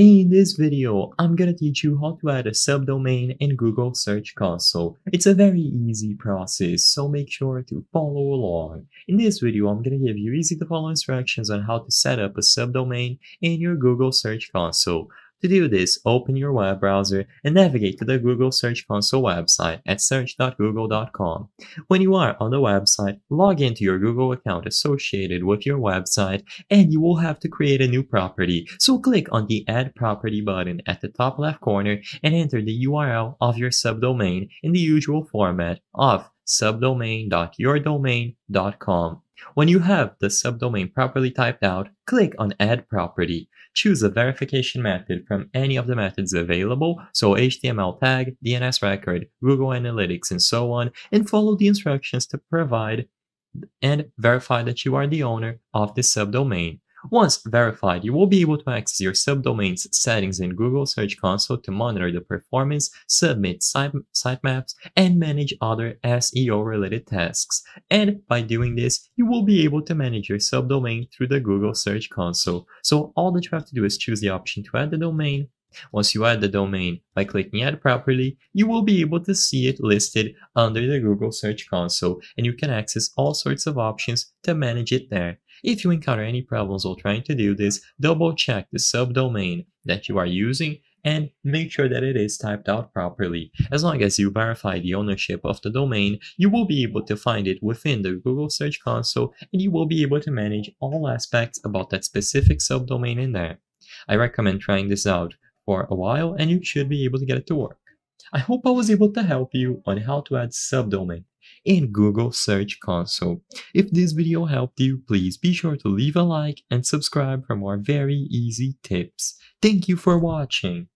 In this video, I'm gonna teach you how to add a subdomain in Google Search Console. It's a very easy process, so make sure to follow along. In this video, I'm gonna give you easy to follow instructions on how to set up a subdomain in your Google Search Console. To do this, open your web browser and navigate to the Google Search Console website at search.google.com. When you are on the website, log into your Google account associated with your website and you will have to create a new property. So click on the Add Property button at the top left corner and enter the URL of your subdomain in the usual format of subdomain.yourdomain.com. When you have the subdomain properly typed out, click on Add Property. Choose a verification method from any of the methods available, so HTML tag, DNS record, Google Analytics, and so on, and follow the instructions to provide and verify that you are the owner of the subdomain. Once verified, you will be able to access your subdomain's settings in Google Search Console to monitor the performance, submit sitemaps, and manage other SEO-related tasks. And by doing this, you will be able to manage your subdomain through the Google Search Console. So all that you have to do is choose the option to add the domain, once you add the domain by clicking add properly, you will be able to see it listed under the Google Search Console and you can access all sorts of options to manage it there. If you encounter any problems while trying to do this, double check the subdomain that you are using and make sure that it is typed out properly. As long as you verify the ownership of the domain, you will be able to find it within the Google Search Console and you will be able to manage all aspects about that specific subdomain in there. I recommend trying this out for a while and you should be able to get it to work. I hope I was able to help you on how to add subdomain in Google Search Console. If this video helped you, please be sure to leave a like and subscribe for more very easy tips. Thank you for watching!